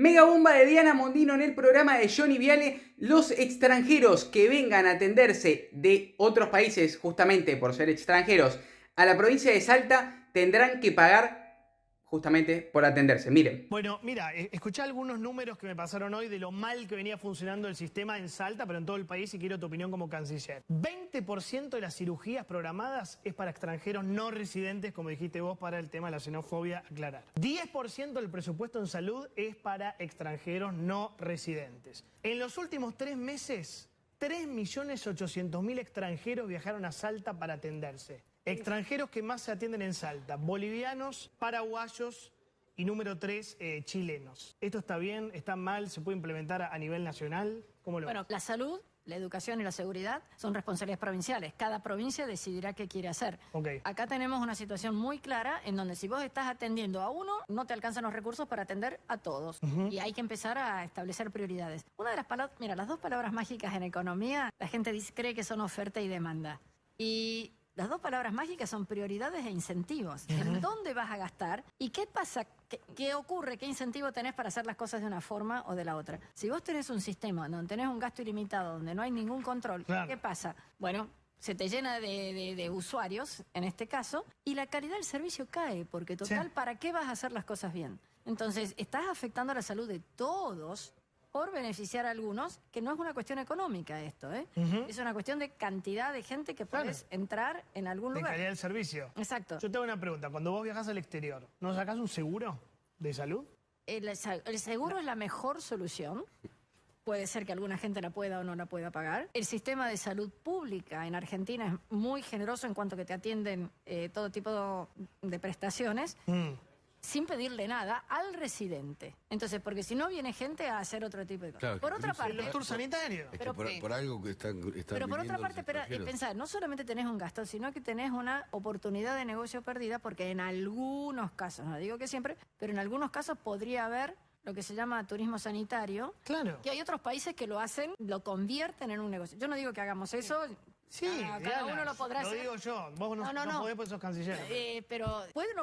Mega bomba de Diana Mondino en el programa de Johnny Viale. Los extranjeros que vengan a atenderse de otros países, justamente por ser extranjeros, a la provincia de Salta tendrán que pagar justamente por atenderse. Miren. Bueno, mira, eh, escuché algunos números que me pasaron hoy de lo mal que venía funcionando el sistema en Salta, pero en todo el país, y quiero tu opinión como canciller. 20% de las cirugías programadas es para extranjeros no residentes, como dijiste vos, para el tema de la xenofobia, aclarar. 10% del presupuesto en salud es para extranjeros no residentes. En los últimos tres meses, 3.800.000 extranjeros viajaron a Salta para atenderse. Extranjeros que más se atienden en Salta, bolivianos, paraguayos y número tres, eh, chilenos. ¿Esto está bien? ¿Está mal? ¿Se puede implementar a, nivel nacional? ¿Cómo lo bueno, la salud, la educación y la seguridad son responsabilidades provinciales. Cada provincia decidirá qué quiere hacer. Acá tenemos una situación muy clara en donde si vos estás atendiendo a uno, no te alcanzan los recursos para atender a todos. Y hay que empezar a establecer prioridades. Una de las palabras, mira, las dos palabras mágicas en economía, la gente dice, cree que son oferta y demanda. Y las dos palabras mágicas son prioridades e incentivos. ¿En dónde vas a gastar? ¿Y qué pasa? ¿Qué, ocurre? ¿Qué incentivo tenés para hacer las cosas de una forma o de la otra? Si vos tenés un sistema donde tenés un gasto ilimitado, donde no hay ningún control, ¿qué pasa? Bueno, se te llena de, usuarios, en este caso, y la calidad del servicio cae, porque total, ¿para qué vas a hacer las cosas bien? Entonces, estás afectando la salud de todos por beneficiar a algunos, que no es una cuestión económica esto, ¿eh? es una cuestión de cantidad de gente que puedes entrar en algún lugar. De calidad del servicio. Exacto. Yo tengo una pregunta, cuando vos viajas al exterior, ¿no sacas un seguro de salud? El, seguro es la mejor solución. Puede ser que alguna gente la pueda o no la pueda pagar. El sistema de salud pública en Argentina es muy generoso en cuanto que te atienden eh, todo tipo de prestaciones. Mm sin pedirle nada al residente. Entonces, porque si no viene gente a hacer otro tipo de cosas. por otra parte. por, algo que pero por otra parte, no solamente tenés un gasto, sino que tenés una oportunidad de negocio perdida, porque en algunos casos, no digo que siempre, pero en algunos casos podría haber lo que se llama turismo sanitario. Claro. Que hay otros países que lo hacen, lo convierten en un negocio. Yo no digo que hagamos eso, Sí, cada uno lo podrá hacer. Lo digo yo, vos no, podés porque sos canciller. Eh, pero pueden,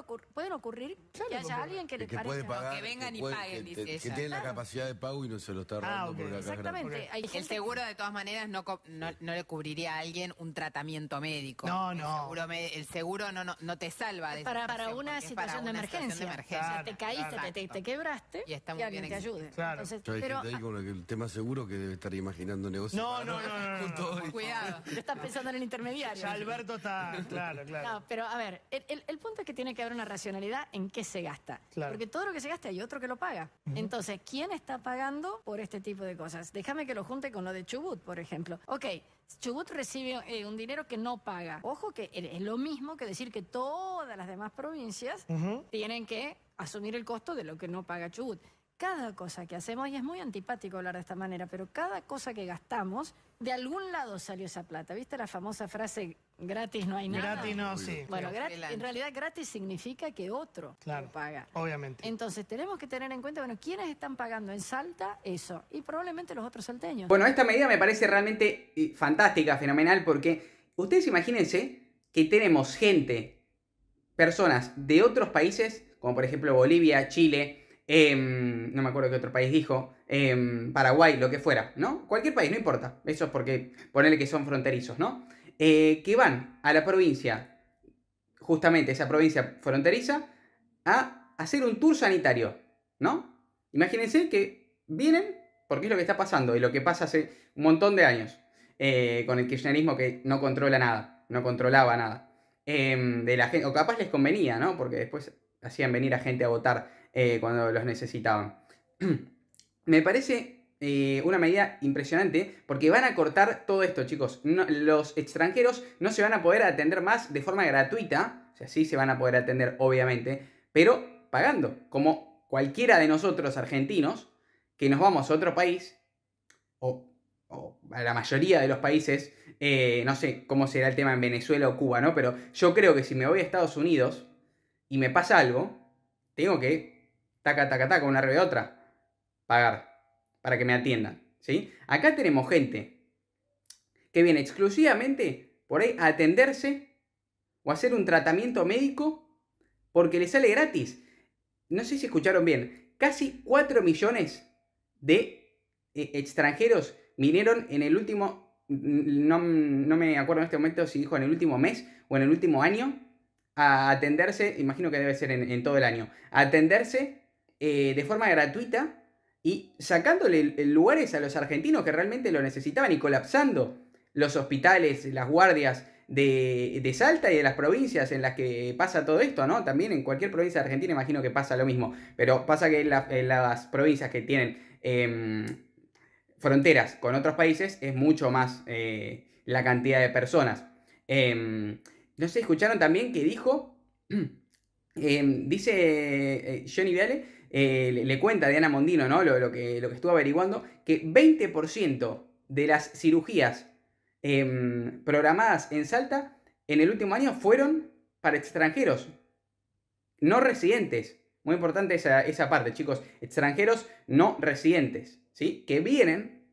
ocurrir, que haya alguien que, le les que que vengan y paguen, dice ella. Que tienen la capacidad de pago y no se lo está ah, robando por la Exactamente. el seguro, de todas maneras, no, le cubriría a alguien un tratamiento médico. No, no. El seguro, no, no, te salva de Para, para una situación de emergencia. o sea, te caíste, te, quebraste y, está muy alguien te ayude. Claro. Entonces, hay gente ahí con el tema seguro que debe estar imaginando negocios. No, no, no. Cuidado pensando en el intermediario. Alberto está, claro, claro. pero a ver, el, punto es que tiene que haber una racionalidad en qué se gasta. Porque todo lo que se gasta hay otro que lo paga. Entonces, ¿quién está pagando por este tipo de cosas? Déjame que lo junte con lo de Chubut, por ejemplo. Ok, Chubut recibe eh, un dinero que no paga. Ojo que es lo mismo que decir que todas las demás provincias tienen que asumir el costo de lo que no paga Chubut cada cosa que hacemos, y es muy antipático hablar de esta manera, pero cada cosa que gastamos, de algún lado salió esa plata. ¿Viste la famosa frase gratis no hay nada? Gratis no, sí. Bueno, en realidad gratis significa que otro claro, paga. Obviamente. Entonces tenemos que tener en cuenta, bueno, ¿quiénes están pagando en Salta eso? Y probablemente los otros salteños. Bueno, esta medida me parece realmente eh, fantástica, fenomenal, porque ustedes imagínense que tenemos gente, personas de otros países, como por ejemplo Bolivia, Chile, Em, no me acuerdo qué otro país dijo, em, Paraguay, lo que fuera, ¿no? Cualquier país, no importa. Eso es porque ponerle que son fronterizos, ¿no? Eh, que van a la provincia, justamente esa provincia fronteriza, a hacer un tour sanitario, ¿no? Imagínense que vienen, porque es lo que está pasando y lo que pasa hace un montón de años, eh, con el kirchnerismo que no controla nada, no controlaba nada. Em, de la gente, o capaz les convenía, ¿no? Porque después hacían venir a gente a votar eh, cuando los necesitaban. Me parece eh, una medida impresionante porque van a cortar todo esto, chicos. los extranjeros no se van a poder atender más de forma gratuita. O sea, sí se van a poder atender, obviamente, pero pagando. Como cualquiera de nosotros argentinos que nos vamos a otro país, o, a la mayoría de los países, eh, no sé cómo será el tema en Venezuela o Cuba, ¿no? Pero yo creo que si me voy a Estados Unidos y me pasa algo, tengo que taca, taca, taca, una arriba de otra, pagar para que me atiendan, ¿sí? Acá tenemos gente que viene exclusivamente por ahí a atenderse o hacer un tratamiento médico porque le sale gratis. No sé si escucharon bien, casi 4 millones de eh, extranjeros vinieron en el último, no, me acuerdo en este momento si dijo en el último mes o en el último año, a atenderse, imagino que debe ser en, en, todo el año, a atenderse eh, de forma gratuita y sacándole lugares a los argentinos que realmente lo necesitaban y colapsando los hospitales, las guardias de, Salta y de las provincias en las que pasa todo esto, ¿no? También en cualquier provincia Argentina imagino que pasa lo mismo, pero pasa que en, las provincias que tienen em, fronteras con otros países es mucho más eh, la cantidad de personas. Em, no sé, escucharon también que dijo... Em, dice eh, Johnny Viale eh, le, cuenta Diana Mondino, ¿no? Lo, que, lo que estuvo averiguando, que 20% de las cirugías em, programadas en Salta en el último año fueron para extranjeros, no residentes. Muy importante esa, parte, chicos. Extranjeros no residentes, ¿sí? Que vienen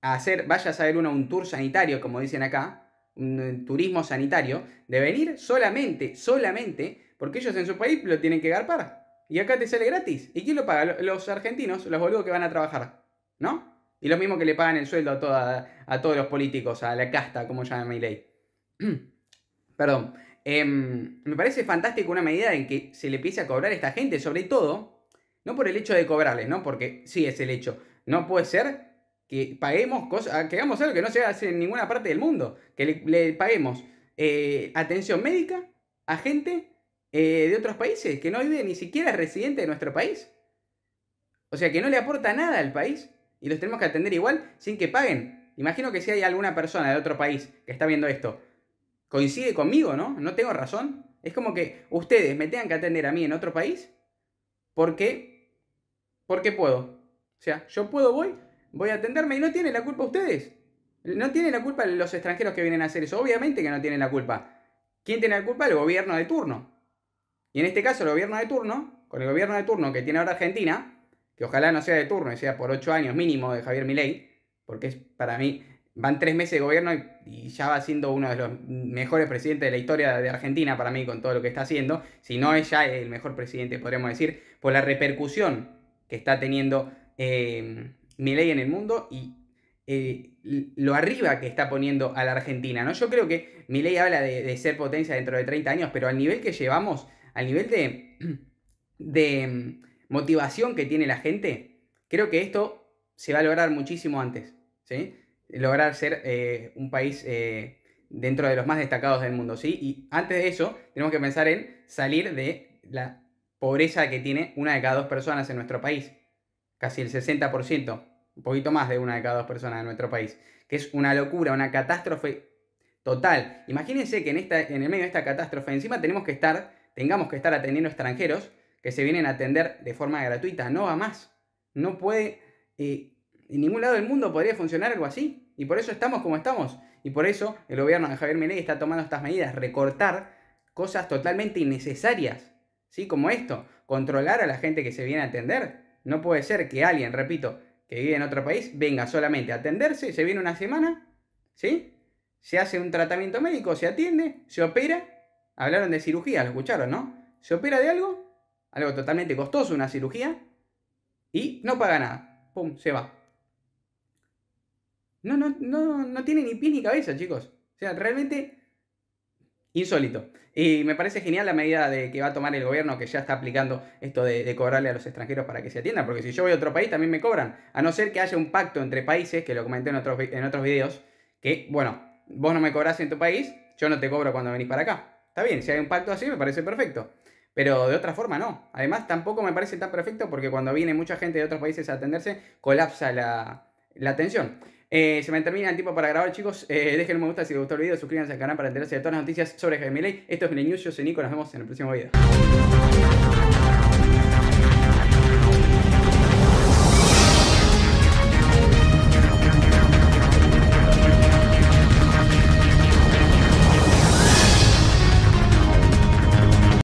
a hacer, vaya a saber uno, un tour sanitario, como dicen acá, un turismo sanitario, de venir solamente, solamente, porque ellos en su país lo tienen que para y acá te sale gratis. ¿Y quién lo paga? Los argentinos, los boludos que van a trabajar, ¿no? Y lo mismo que le pagan el sueldo a, toda, a todos los políticos, a la casta, como llama mi ley. Perdón. Em, me parece fantástico una medida en que se le empiece a cobrar a esta gente, sobre todo, no por el hecho de cobrarles, ¿no? Porque sí es el hecho. No puede ser que paguemos cosas, que hagamos algo que no se hace en ninguna parte del mundo. Que le, paguemos eh, atención médica a gente eh, de otros países, que no vive ni siquiera residente de nuestro país. O sea, que no le aporta nada al país y los tenemos que atender igual sin que paguen. Imagino que si hay alguna persona de otro país que está viendo esto, coincide conmigo, ¿no? No tengo razón. Es como que ustedes me tengan que atender a mí en otro país porque, porque puedo. O sea, yo puedo, voy, voy a atenderme y no tiene la culpa ustedes. No tiene la culpa los extranjeros que vienen a hacer eso. Obviamente que no tienen la culpa. ¿Quién tiene la culpa? El gobierno de turno. Y en este caso, el gobierno de turno, con el gobierno de turno que tiene ahora Argentina, que ojalá no sea de turno y sea por ocho años mínimo de Javier Milei, porque es para mí, van tres meses de gobierno y, ya va siendo uno de los mejores presidentes de la historia de Argentina para mí con todo lo que está haciendo, si no es ya el mejor presidente, podríamos decir, por la repercusión que está teniendo eh, Milei en el mundo y eh, lo arriba que está poniendo a la Argentina, ¿no? Yo creo que Milei habla de, de ser potencia dentro de 30 años, pero al nivel que llevamos al nivel de, de mm, motivación que tiene la gente, creo que esto se va a lograr muchísimo antes. ¿sí? Lograr ser eh, un país eh, dentro de los más destacados del mundo. ¿sí? Y antes de eso, tenemos que pensar en salir de la pobreza que tiene una de cada dos personas en nuestro país. Casi el 60%, un poquito más de una de cada dos personas en nuestro país. Que es una locura, una catástrofe total. Imagínense que en, esta, en el medio de esta catástrofe encima tenemos que estar tengamos que estar atendiendo extranjeros que se vienen a atender de forma gratuita. No va más. No puede... Eh, en ningún lado del mundo podría funcionar algo así. Y por eso estamos como estamos. Y por eso el gobierno de Javier Milei está tomando estas medidas. Recortar cosas totalmente innecesarias. ¿Sí? Como esto. Controlar a la gente que se viene a atender. No puede ser que alguien, repito, que vive en otro país, venga solamente a atenderse, se viene una semana, ¿sí? Se hace un tratamiento médico, se atiende, se opera Hablaron de cirugía, lo escucharon, ¿no? Se opera de algo, algo totalmente costoso, una cirugía, y no paga nada. ¡Pum! Se va. No, no, no, no tiene ni pies ni cabeza, chicos. O sea, realmente insólito. Y me parece genial la medida de que va a tomar el gobierno que ya está aplicando esto de, cobrarle a los extranjeros para que se atiendan, porque si yo voy a otro país también me cobran, a no ser que haya un pacto entre países, que lo comenté en otros, en otros videos, que, bueno, vos no me cobras en tu país, yo no te cobro cuando venís para acá. Está bien, si hay un pacto así me parece perfecto. Pero de otra forma no. Además tampoco me parece tan perfecto porque cuando viene mucha gente de otros países a atenderse, colapsa la, la atención. Eh, se me termina el tiempo para grabar, chicos. Eh, dejen un me gusta si les gustó el video. Suscríbanse al canal para enterarse de todas las noticias sobre Jaime Esto es Mini Yo soy Nico. Nos vemos en el próximo video.